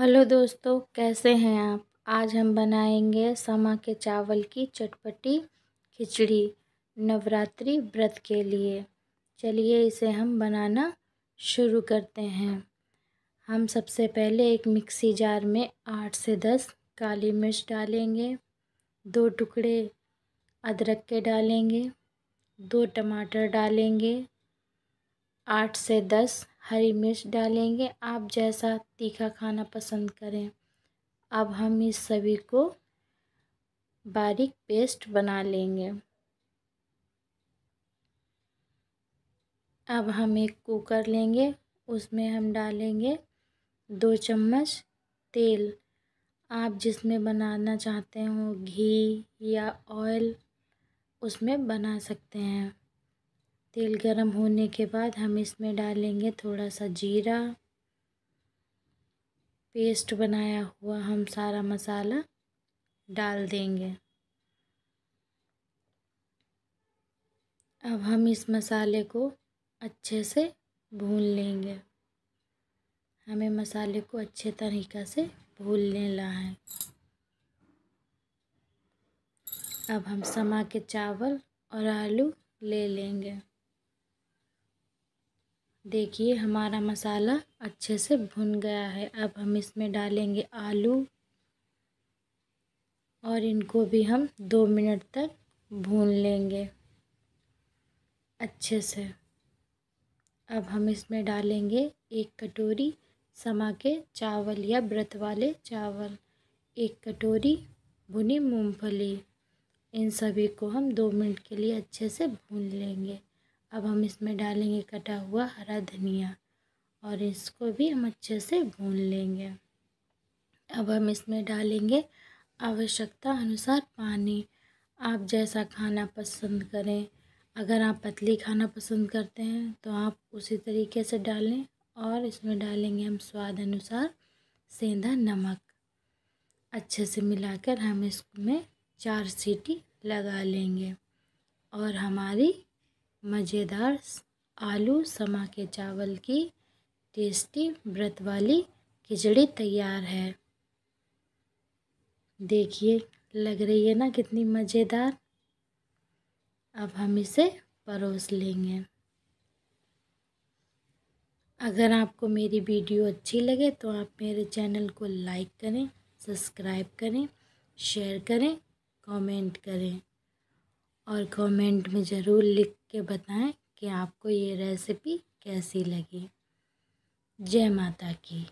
hello दोस्तों कैसे हैं आप आज हम बनाएंगे समा के चावल की चटपटी खिचड़ी नवरात्रि व्रत के लिए चलिए इसे हम बनाना शुरू करते हैं हम सबसे पहले एक मिक्सी जार में आठ से दस काली मिर्च डालेंगे दो टुकड़े अदरक के डालेंगे दो टमाटर डालेंगे आठ से दस हरी मिर्च डालेंगे आप जैसा तीखा खाना पसंद करें अब हम इस सभी को बारीक पेस्ट बना लेंगे अब हम एक कुकर लेंगे उसमें हम डालेंगे दो चम्मच तेल आप जिसमें बनाना चाहते हो घी या ऑयल उसमें बना सकते हैं तेल गरम होने के बाद हम इसमें डालेंगे थोड़ा सा जीरा पेस्ट बनाया हुआ हम सारा मसाला डाल देंगे अब हम इस मसाले को अच्छे से भून लेंगे हमें मसाले को अच्छे तरीक़ा से भून लेना है अब हम समा के चावल और आलू ले लेंगे देखिए हमारा मसाला अच्छे से भुन गया है अब हम इसमें डालेंगे आलू और इनको भी हम दो मिनट तक भून लेंगे अच्छे से अब हम इसमें डालेंगे एक कटोरी समा के चावल या व्रत वाले चावल एक कटोरी भुनी मूंगफली इन सभी को हम दो मिनट के लिए अच्छे से भून लेंगे अब हम इसमें डालेंगे कटा हुआ हरा धनिया और इसको भी हम अच्छे से भून लेंगे अब हम इसमें डालेंगे आवश्यकता अनुसार पानी आप जैसा खाना पसंद करें अगर आप पतली खाना पसंद करते हैं तो आप उसी तरीके से डालें और इसमें डालेंगे हम स्वाद अनुसार सेंधा नमक अच्छे से मिलाकर हम इसमें चार सीटी लगा लेंगे और हमारी मज़ेदार आलू समा के चावल की टेस्टी व्रत वाली खिचड़ी तैयार है देखिए लग रही है ना कितनी मज़ेदार अब हम इसे परोस लेंगे अगर आपको मेरी वीडियो अच्छी लगे तो आप मेरे चैनल को लाइक करें सब्सक्राइब करें शेयर करें कमेंट करें और कमेंट में ज़रूर लिख के बताएं कि आपको ये रेसिपी कैसी लगी जय माता की